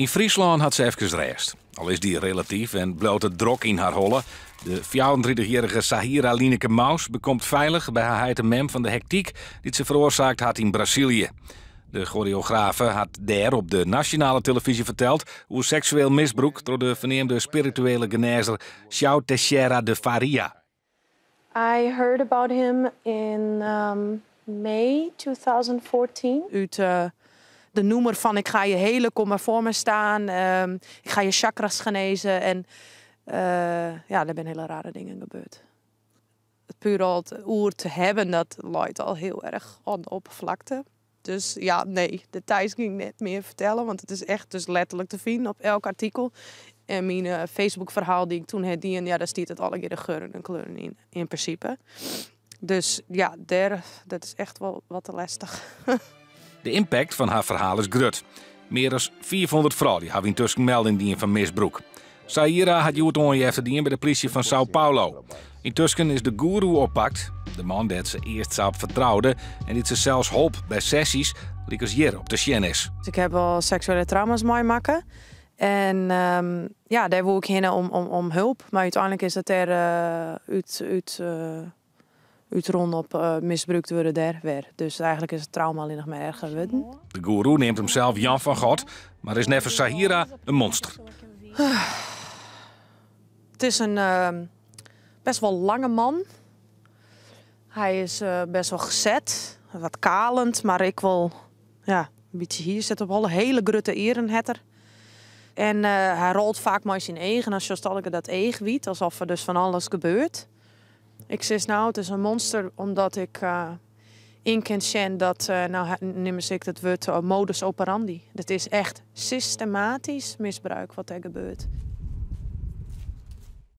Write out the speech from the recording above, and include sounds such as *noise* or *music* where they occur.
In Friesland had ze even rest. Al is die relatief en blote drok in haar holle. De 34-jarige Sahira Lineke Maus bekomt veilig bij haar mem van de hectiek die ze veroorzaakt had in Brazilië. De choreografe had daar op de nationale televisie verteld hoe seksueel misbruik door de verneemde spirituele genezer Chao Teixeira de Faria. I heard about him in um, May 2014. Uit eh, de noemer van ik ga je hele kom maar voor me staan. Ehm, ik ga je chakras genezen. En uh, ja, er zijn hele rare dingen gebeurd. Het puur al het oer te hebben, dat looit al heel erg aan oppervlakte. Dus ja, nee, de Thijs ging net meer vertellen. Want het is echt dus letterlijk te vinden op elk artikel. En mijn eh, Facebook verhaal die ik toen had, die, en ja, daar stiet het alle keer de geuren en kleuren in, in principe. Dus ja, der, dat is echt wel wat te lastig. *laughs* De impact van haar verhaal is groot. Meer dan 400 vrouwen hebben intussen melding van misbruik. Saira had je Joet onjefte bij de politie van Sao Paulo. Intussen is de guru oppakt, de man dat ze eerst zou vertrouwde en die ze zelfs hoop bij sessies, als hier op de Sjen is. Dus ik heb al seksuele trauma's maken En ehm, ja, daar wil ik heen om, om, om, hulp. Maar uiteindelijk is dat er eh, uit, uit eh, Uitron op uh, misbruikt worden daar weer. Dus eigenlijk is het trauma alleen nog maar erger geworden. De guru neemt hemzelf Jan van God, maar is never Sahira een monster. *sighs* Het is een ehm, best wel lange man. Hij is eh, best wel gezet, wat kalend, maar ik wil ja, een beetje hier zit op alle hele grutte erenhetter. En eh, hij rolt vaak maar zijn eigen, als je dat eigen wiet, alsof er dus van alles gebeurt. Ik zeg nou, het is een monster omdat ik eh, in kan dat, uh, nou neem ik dat woord, modus operandi. Dat is echt systematisch misbruik wat er gebeurt.